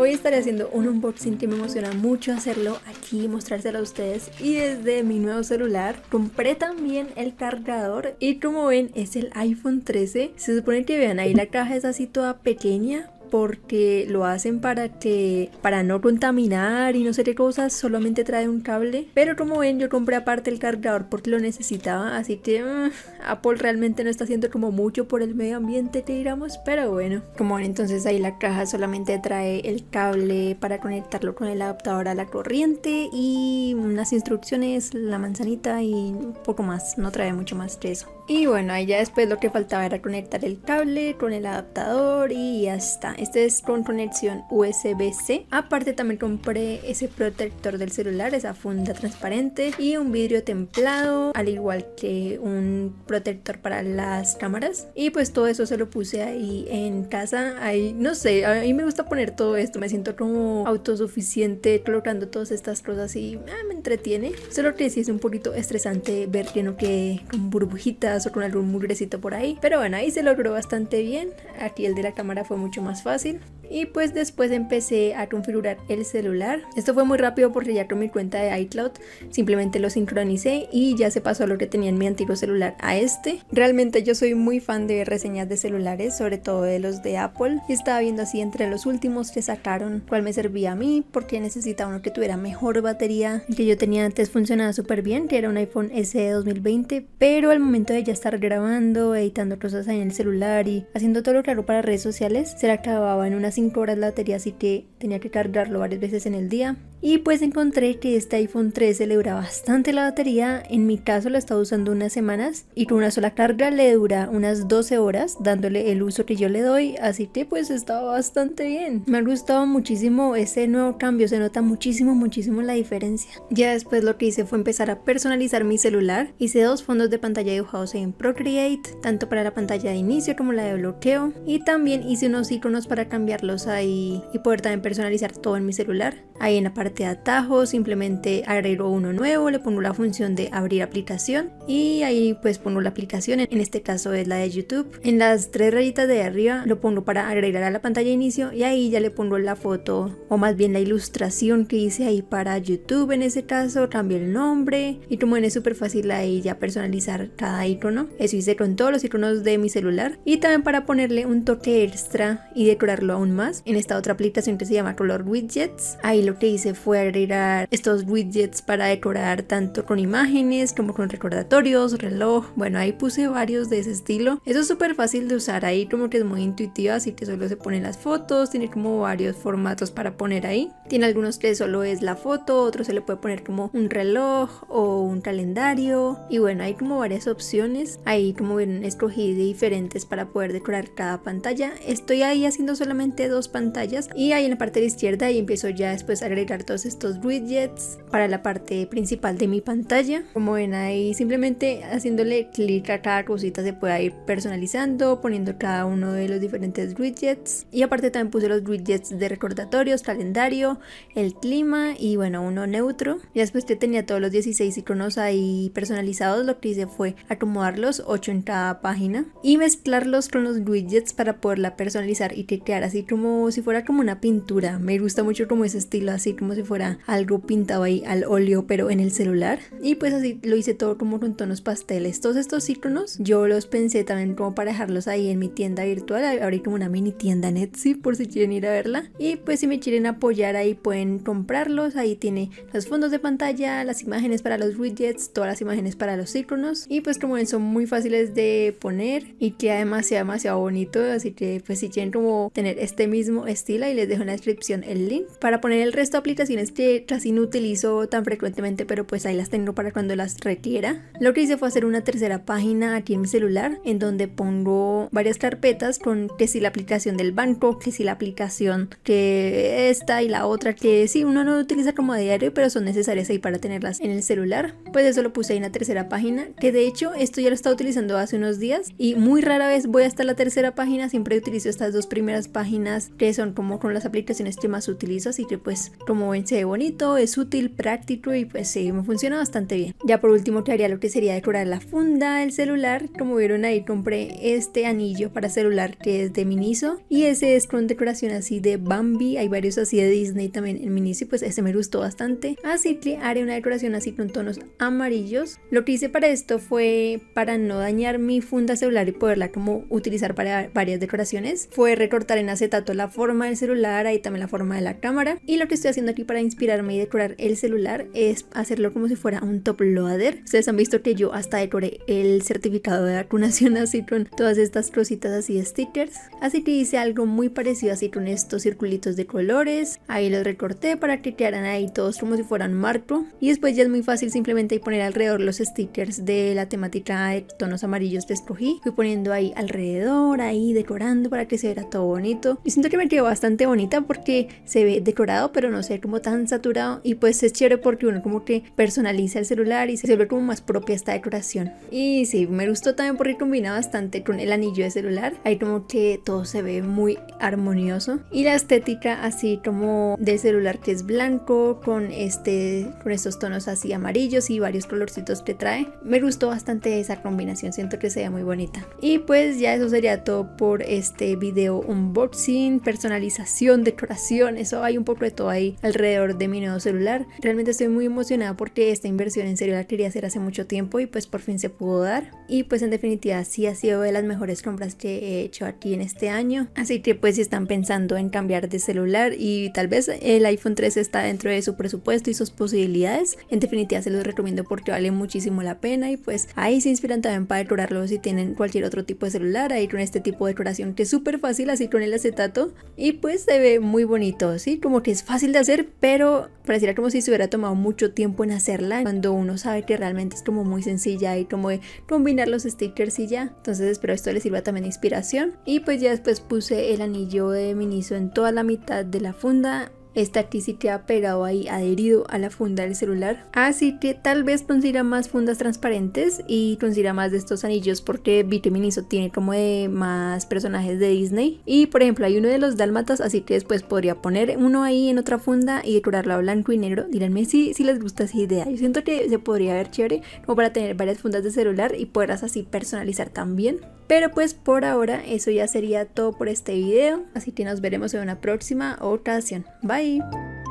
Hoy estaré haciendo un unboxing que me emociona mucho hacerlo aquí y mostrárselo a ustedes y desde mi nuevo celular compré también el cargador y como ven es el iPhone 13 se supone que vean ahí la caja es así toda pequeña porque lo hacen para que para no contaminar y no sé qué cosas, solamente trae un cable. Pero como ven, yo compré aparte el cargador porque lo necesitaba, así que mm, Apple realmente no está haciendo como mucho por el medio ambiente que digamos, pero bueno. Como ven, entonces ahí la caja solamente trae el cable para conectarlo con el adaptador a la corriente y unas instrucciones, la manzanita y un poco más, no trae mucho más que eso. Y bueno, ahí ya después lo que faltaba era conectar el cable con el adaptador y ya está. Este es con conexión USB-C. Aparte también compré ese protector del celular, esa funda transparente y un vidrio templado, al igual que un protector para las cámaras. Y pues todo eso se lo puse ahí en casa. Ahí, no sé, a mí me gusta poner todo esto. Me siento como autosuficiente colocando todas estas cosas y ah, me entretiene. Solo que sí es un poquito estresante ver que no que con burbujitas con algún mugrecito por ahí. Pero bueno, ahí se logró bastante bien. Aquí el de la cámara fue mucho más fácil. Y pues después empecé a configurar el celular. Esto fue muy rápido porque ya con mi cuenta de iCloud simplemente lo sincronicé y ya se pasó lo que tenía en mi antiguo celular a este. Realmente yo soy muy fan de reseñas de celulares, sobre todo de los de Apple. Y estaba viendo así entre los últimos que sacaron cuál me servía a mí, porque necesitaba uno que tuviera mejor batería. El que yo tenía antes funcionaba súper bien, que era un iPhone SE 2020, pero al momento de ya estar grabando, editando cosas en el celular y haciendo todo lo claro para redes sociales, se le acababa en unas 5 horas la batería, así tenía que cargarlo varias veces en el día. Y pues encontré que este iPhone 13 le dura bastante la batería, en mi caso lo he estado usando unas semanas y con una sola carga le dura unas 12 horas dándole el uso que yo le doy, así que pues está bastante bien. Me ha gustado muchísimo ese nuevo cambio, se nota muchísimo muchísimo la diferencia. Ya después lo que hice fue empezar a personalizar mi celular, hice dos fondos de pantalla dibujados en Procreate, tanto para la pantalla de inicio como la de bloqueo y también hice unos iconos para cambiarlos ahí y poder también personalizar todo en mi celular, ahí en la te atajo simplemente agrego uno nuevo, le pongo la función de abrir aplicación y ahí pues pongo la aplicación, en este caso es la de YouTube. En las tres rayitas de arriba lo pongo para agregar a la pantalla de inicio y ahí ya le pongo la foto o más bien la ilustración que hice ahí para YouTube en este caso, cambio el nombre y como ven es súper fácil ahí ya personalizar cada icono. Eso hice con todos los iconos de mi celular y también para ponerle un toque extra y decorarlo aún más en esta otra aplicación que se llama Color Widgets. Ahí lo que hice fue agregar estos widgets para decorar tanto con imágenes como con recordatorios, reloj, bueno ahí puse varios de ese estilo. Eso es súper fácil de usar ahí como que es muy intuitiva así que solo se ponen las fotos, tiene como varios formatos para poner ahí. Tiene algunos que solo es la foto, otros se le puede poner como un reloj o un calendario y bueno hay como varias opciones. Ahí como ven escogí diferentes para poder decorar cada pantalla. Estoy ahí haciendo solamente dos pantallas y ahí en la parte de izquierda y empiezo ya después a agregar estos widgets para la parte principal de mi pantalla. Como ven ahí, simplemente haciéndole clic a cada cosita se puede ir personalizando, poniendo cada uno de los diferentes widgets. Y aparte también puse los widgets de recordatorios, calendario, el clima y bueno, uno neutro. Y después que tenía todos los 16 iconos ahí personalizados, lo que hice fue acomodarlos 8 en cada página y mezclarlos con los widgets para poderla personalizar y que así como si fuera como una pintura. Me gusta mucho como ese estilo así como si fuera algo pintado ahí al óleo, pero en el celular. Y pues así lo hice todo como con tonos pasteles. Todos estos iconos yo los pensé también como para dejarlos ahí en mi tienda virtual. Abrí como una mini tienda en Etsy por si quieren ir a verla. Y pues si me quieren apoyar ahí pueden comprarlos. Ahí tiene los fondos de pantalla, las imágenes para los widgets, todas las imágenes para los iconos. Y pues como ven son muy fáciles de poner y que además sea demasiado bonito. Así que pues si quieren como tener este mismo estilo, ahí les dejo en la descripción el link para poner el resto de aplicaciones aplicaciones que casi no utilizo tan frecuentemente, pero pues ahí las tengo para cuando las requiera. Lo que hice fue hacer una tercera página aquí en mi celular, en donde pongo varias carpetas con que si la aplicación del banco, que si la aplicación que esta y la otra, que si uno no lo utiliza como a diario, pero son necesarias ahí para tenerlas en el celular. Pues eso lo puse ahí en la tercera página, que de hecho esto ya lo estaba utilizando hace unos días y muy rara vez voy hasta la tercera página, siempre utilizo estas dos primeras páginas que son como con las aplicaciones que más utilizo, así que pues como ven se ve bonito, es útil, práctico y pues sí, me funciona bastante bien. Ya por último que haría lo que sería decorar la funda del celular. Como vieron ahí compré este anillo para celular que es de Miniso y ese es con decoración así de Bambi. Hay varios así de Disney también en Miniso y pues ese me gustó bastante. Así que haré una decoración así con tonos amarillos. Lo que hice para esto fue para no dañar mi funda celular y poderla como utilizar para varias decoraciones. Fue recortar en acetato la forma del celular, ahí también la forma de la cámara y lo que estoy haciendo aquí para inspirarme y decorar el celular es hacerlo como si fuera un top loader. Ustedes han visto que yo hasta decoré el certificado de vacunación así con todas estas cositas así de stickers. Así que hice algo muy parecido así con estos circulitos de colores. Ahí los recorté para que quedaran ahí todos como si fueran marco. Y después ya es muy fácil simplemente poner alrededor los stickers de la temática de tonos amarillos que escogí. Fui poniendo ahí alrededor, ahí decorando para que se vea todo bonito. Y siento que me quedó bastante bonita porque se ve decorado pero no sé tan saturado y pues es chévere porque uno como que personaliza el celular y se ve como más propia esta decoración. Y sí, me gustó también porque combina bastante con el anillo de celular. Ahí como que todo se ve muy armonioso y la estética así como del celular que es blanco con este con estos tonos así amarillos y varios colorcitos que trae. Me gustó bastante esa combinación, siento que se ve muy bonita. Y pues ya eso sería todo por este video unboxing, personalización, decoración, eso hay un poco de todo ahí al de mi nuevo celular. Realmente estoy muy emocionada porque esta inversión en serio la quería hacer hace mucho tiempo y pues por fin se pudo dar. Y pues en definitiva sí ha sido de las mejores compras que he hecho aquí en este año. Así que pues si están pensando en cambiar de celular y tal vez el iPhone 3 está dentro de su presupuesto y sus posibilidades, en definitiva se los recomiendo porque vale muchísimo la pena y pues ahí se inspiran también para decorarlo si tienen cualquier otro tipo de celular, ahí con este tipo de decoración que es súper fácil así con el acetato y pues se ve muy bonito, sí, como que es fácil de hacer pero pareciera como si se hubiera tomado mucho tiempo en hacerla, cuando uno sabe que realmente es como muy sencilla y como de combinar los stickers y ya. Entonces espero esto les sirva también de inspiración. Y pues ya después puse el anillo de Miniso en toda la mitad de la funda, esta aquí sí ha pegado ahí, adherido a la funda del celular. Así ah, que tal vez consiga más fundas transparentes y consiga más de estos anillos porque Vitaminizo tiene como de más personajes de Disney. Y por ejemplo hay uno de los dálmatas, así que después podría poner uno ahí en otra funda y decorarlo a blanco y negro. Díganme si, si les gusta esa idea. Yo siento que se podría ver chévere como para tener varias fundas de celular y poderlas así personalizar también. Pero pues por ahora eso ya sería todo por este video, así que nos veremos en una próxima ocasión. Bye. Bye.